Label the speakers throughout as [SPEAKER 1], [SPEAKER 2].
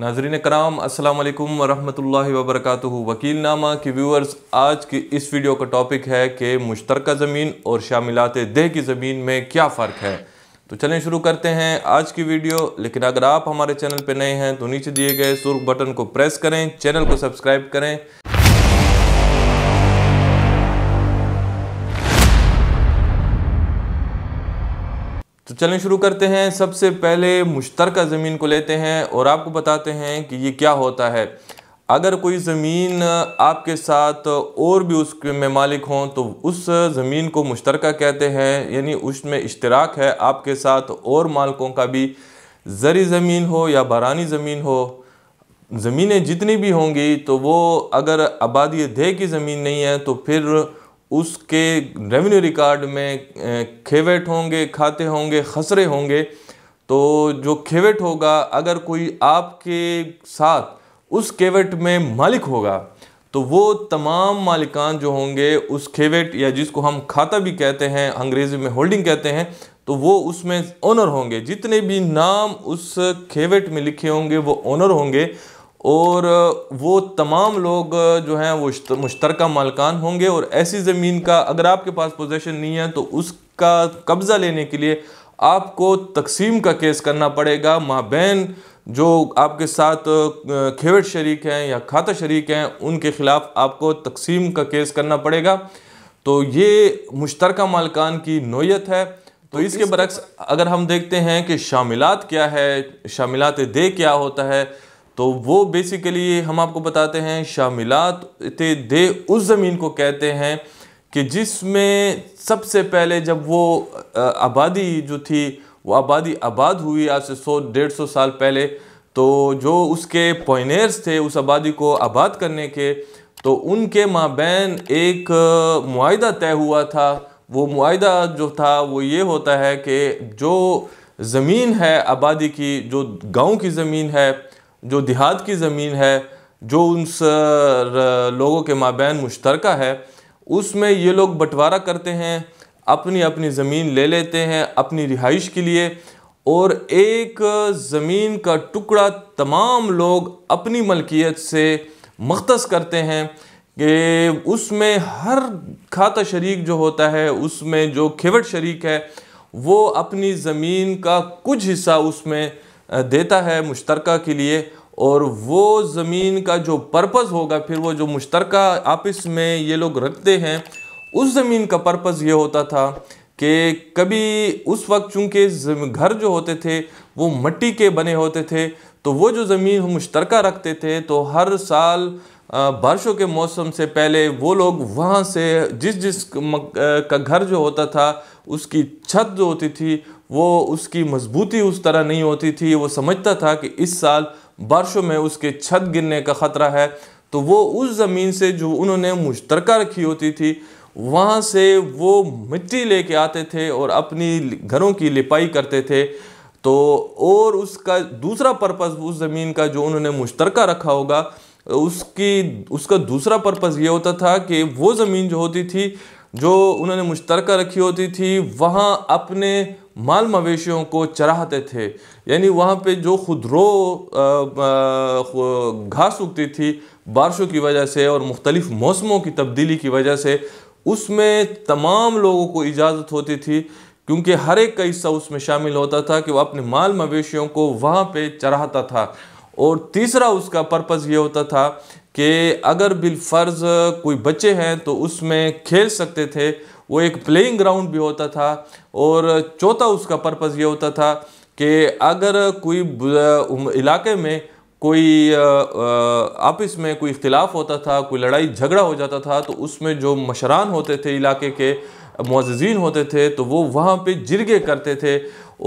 [SPEAKER 1] नाजरीन कराम असलकम वरहमल वबरक वकील नामा के व्यूअर्स आज की इस वीडियो का टॉपिक है कि मुश्तरक ज़मीन और शामिलात देह की ज़मीन में क्या फ़र्क है तो चलें शुरू करते हैं आज की वीडियो लेकिन अगर आप हमारे चैनल पर नए हैं तो नीचे दिए गए सुर्ख बटन को प्रेस करें चैनल को सब्सक्राइब करें तो चलें शुरू करते हैं सबसे पहले मुश्तर ज़मीन को लेते हैं और आपको बताते हैं कि ये क्या होता है अगर कोई ज़मीन आपके साथ और भी उसके में मालिक हों तो उस ज़मीन को मुश्तर कहते हैं यानी उसमें इश्तराक है आपके साथ और मालिकों का भी ज़री ज़मीन हो या बरानी ज़मीन हो ज़मीनें जितनी भी होंगी तो वो अगर आबादी देह की ज़मीन नहीं है तो फिर उसके रेवेन्यू रिकॉर्ड में खेवेट होंगे खाते होंगे खसरे होंगे तो जो खेवेट होगा अगर कोई आपके साथ उस केवेट में मालिक होगा तो वो तमाम मालिकान जो होंगे उस खेवेट या जिसको हम खाता भी कहते हैं अंग्रेज़ी में होल्डिंग कहते हैं तो वो उसमें ओनर होंगे जितने भी नाम उस खेवेट में लिखे होंगे वो ओनर होंगे और वो तमाम लोग जो हैं वो मुश्तर मालकान होंगे और ऐसी ज़मीन का अगर आपके पास पोजेसन नहीं है तो उसका कब्ज़ा लेने के लिए आपको तकसीम का केस करना पड़ेगा माबेन जो आपके साथ खेवट शरीक हैं या खाता शरीक हैं उनके ख़िलाफ़ आपको तकसीम का केस करना पड़ेगा तो ये मुश्तरक मालकान की नोयत है तो, तो इसके बरक्स अगर हम देखते हैं कि शामिलात क्या है शामिलात दे क्या होता है तो वो बेसिकली हम आपको बताते हैं शामिलात दे उस ज़मीन को कहते हैं कि जिसमें सबसे पहले जब वो आबादी जो थी वो आबादी आबाद हुई आज से सौ डेढ़ सौ साल पहले तो जो उसके पॉइनर्स थे उस आबादी को आबाद करने के तो उनके माबेन एक माहा तय हुआ था वो माहा जो था वो ये होता है कि जो ज़मीन है आबादी की जो गांव की ज़मीन है जो देहात की ज़मीन है जो उन लोगों के माबेन मुश्तरक है उसमें ये लोग बंटवारा करते हैं अपनी अपनी ज़मीन ले लेते हैं अपनी रिहाइश के लिए और एक ज़मीन का टुकड़ा तमाम लोग अपनी मलकियत से मख्तस करते हैं कि उसमें हर खाता शरीक जो होता है उसमें जो खेवट शरीक है वो अपनी ज़मीन का कुछ हिस्सा उसमें देता है मुश्तरका के लिए और वो ज़मीन का जो पर्पज़ होगा फिर वो जो मुश्तरका आपस में ये लोग रखते हैं उस ज़मीन का पर्पज़ ये होता था कि कभी उस वक्त चूँकि घर जो होते थे वो मट्टी के बने होते थे तो वो जो ज़मीन हम मुश्तरका रखते थे तो हर साल बारिशों के मौसम से पहले वो लोग वहाँ से जिस जिस का घर जो होता था उसकी छत जो होती थी वो उसकी मजबूती उस तरह नहीं होती थी वो समझता था कि इस साल बारिशों में उसके छत गिरने का ख़तरा है तो वो उस ज़मीन से जो उन्होंने मुश्तरका रखी होती थी वहाँ से वो मिट्टी लेके आते थे और अपनी घरों की लिपाई करते थे तो और उसका दूसरा पर्पज़ उस ज़मीन का जो उन्होंने मुश्तरका रखा होगा उसकी उसका दूसरा पर्पज़ ये होता था कि वो ज़मीन जो होती थी जो उन्होंने मुश्तरक रखी होती थी वहाँ अपने माल मवेशियों को चराहते थे यानी वहाँ पे जो खुदरो घास उगती थी बारिशों की वजह से और मुख्तलिफ़ मौसमों की तब्दीली की वजह से उसमें तमाम लोगों को इजाज़त होती थी क्योंकि हर एक का हिस्सा उसमें शामिल होता था कि वह अपने माल मवेशियों को वहाँ पे चराहता था और तीसरा उसका पर्पस ये होता था कि अगर बिलफर्ज कोई बच्चे हैं तो उसमें खेल सकते थे वो एक प्लेइंग ग्राउंड भी होता था और चौथा उसका पर्पस ये होता था कि अगर कोई इलाके में कोई आपस में कोई इख्तलाफ होता था कोई लड़ाई झगड़ा हो जाता था तो उसमें जो मशरान होते थे इलाके के मुआजीन होते थे तो वो वहाँ पे जिरगे करते थे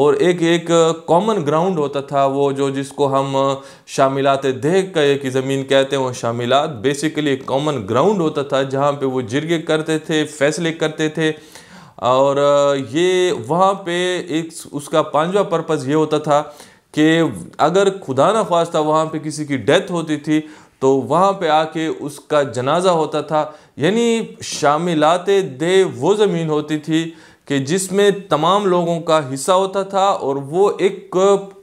[SPEAKER 1] और एक एक कॉमन ग्राउंड होता था वो जो जिसको हम शामिलात देह कहे की ज़मीन कहते हैं वो शामिलात बेसिकली एक कॉमन ग्राउंड होता था जहाँ पे वो जिरगे करते थे फैसले करते थे और ये वहाँ पे एक उसका पांचवा पर्पज़ ये होता था कि अगर खुदा न खास्ता वहाँ पे किसी की डेथ होती थी तो वहाँ पे आके उसका जनाजा होता था यानी शामिलात दे वो ज़मीन होती थी कि जिसमें तमाम लोगों का हिस्सा होता था और वो एक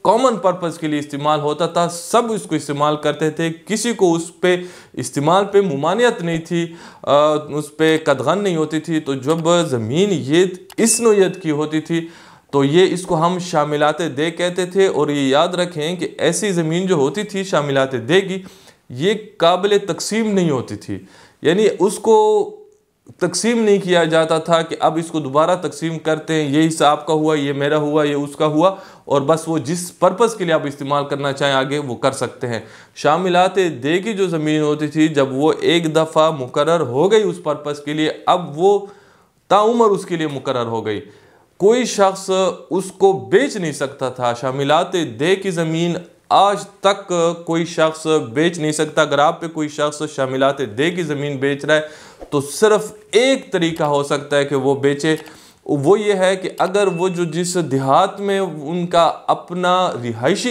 [SPEAKER 1] कॉमन पर्पज़ के लिए इस्तेमाल होता था सब इसको इस्तेमाल करते थे किसी को उस पर इस्तेमाल पे ममानियत नहीं थी आ, उस पर कदगन नहीं होती थी तो जब ज़मीन ये इस नोयत की होती थी तो ये इसको हम शामिलात दे कहते थे और ये याद रखें कि ऐसी ज़मीन जो होती थी शामिलात देगी ये काबिल तकसीम नहीं होती थी यानी उसको तकसीम नहीं किया जाता था कि अब इसको दोबारा तकसीम करते हैं ये हिस्सा आपका हुआ ये मेरा हुआ ये उसका हुआ और बस वो जिस पर्पस के लिए आप इस्तेमाल करना चाहें आगे वो कर सकते हैं शामिलात दे की जो ज़मीन होती थी जब वो एक दफ़ा मुकर हो गई उस पर्पस के लिए अब वो ताउमर उसके लिए मुकर हो गई कोई शख्स उसको बेच नहीं सकता था शामिलात दे की ज़मीन आज तक कोई शख्स बेच नहीं सकता अगर आप पे कोई शख्स शमिलात दे की ज़मीन बेच रहा है तो सिर्फ एक तरीका हो सकता है कि वो बेचे वो ये है कि अगर वो जो जिस देहात में उनका अपना रिहायशी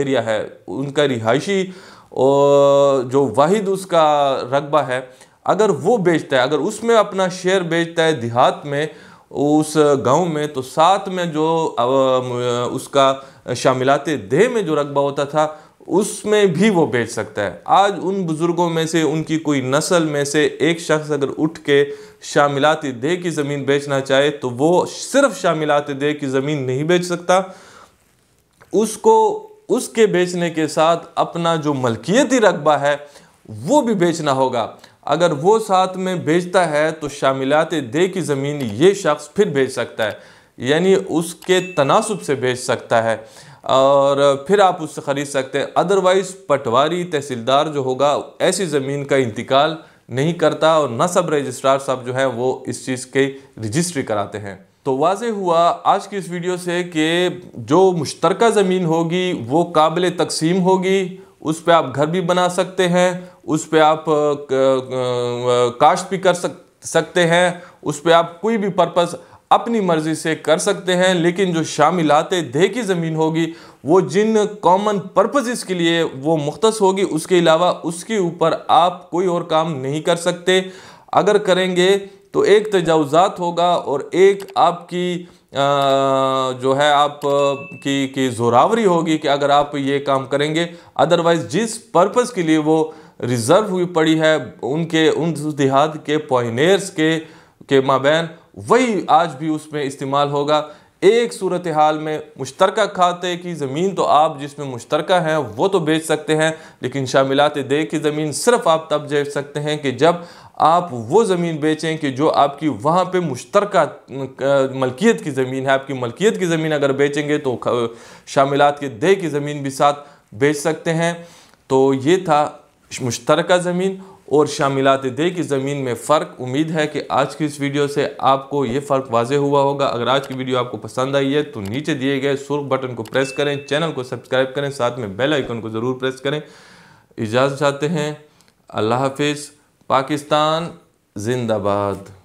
[SPEAKER 1] एरिया है उनका रिहायशी जो वाहिद उसका रकबा है अगर वो बेचता है अगर उसमें अपना शेयर बेचता है देहात में उस गांव में तो साथ में जो उसका शामिलात देह में जो रकबा होता था उसमें भी वो बेच सकता है आज उन बुज़ुर्गों में से उनकी कोई नस्ल में से एक शख्स अगर उठ के शामिलात देह की ज़मीन बेचना चाहे तो वो सिर्फ शामिलात देह की ज़मीन नहीं बेच सकता उसको उसके बेचने के साथ अपना जो मलकियती रकबा है वो भी बेचना होगा अगर वो साथ में बेचता है तो शामिलात दे की ज़मीन ये शख्स फिर बेच सकता है यानी उसके तनासब से बेच सकता है और फिर आप उससे ख़रीद सकते हैं अदरवाइज़ पटवारी तहसीलदार जो होगा ऐसी ज़मीन का इंतकाल नहीं करता और न सब रजिस्ट्रार साहब जो हैं वो इस चीज़ के रजिस्ट्री कराते हैं तो वाज हुआ आज की इस वीडियो से कि जो मुश्तर ज़मीन होगी वो काबिल तकसीम होगी उस पर आप घर भी बना सकते हैं उस पर आप काश्त भी कर सकते हैं उस पर आप कोई भी पर्पज़ अपनी मर्ज़ी से कर सकते हैं लेकिन जो शामिलात दे की ज़मीन होगी वो जिन कॉमन पर्पज़ के लिए वो मुख्त होगी उसके अलावा उसके ऊपर आप कोई और काम नहीं कर सकते अगर करेंगे तो एक तजावज़ात होगा और एक आपकी आ, जो है आप की की जोरावरी होगी कि अगर आप ये काम करेंगे अदरवाइज़ जिस पर्पज़ के लिए वो रिज़र्व हुई पड़ी है उनके उन देहात के पॉइनर्स के के माबेन वही आज भी उसमें इस्तेमाल होगा एक सूरत हाल में मुश्तरक खाते की ज़मीन तो आप जिसमें मुश्तरक हैं वो तो बेच सकते हैं लेकिन शामिलात दे की ज़मीन सिर्फ आप तब बेच सकते हैं कि जब आप वो ज़मीन बेचें कि जो आपकी वहाँ पे मुश्तरक मलकियत की ज़मीन है आपकी मलकियत की ज़मीन अगर बेचेंगे तो शामिलात के दे की ज़मीन भी साथ बेच सकते हैं तो ये था मुश्तरक ज़मीन और शामिलत दे की ज़मीन में फ़र्क उम्मीद है कि आज की इस वीडियो से आपको ये फ़र्क वाज हुआ होगा अगर आज की वीडियो आपको पसंद आई है तो नीचे दिए गए सुर्ख बटन को प्रेस करें चैनल को सब्सक्राइब करें साथ में बेल आइकन को ज़रूर प्रेस करें इजाज़त चाहते हैं अल्लाह हाफिज़ पाकिस्तान जिंदाबाद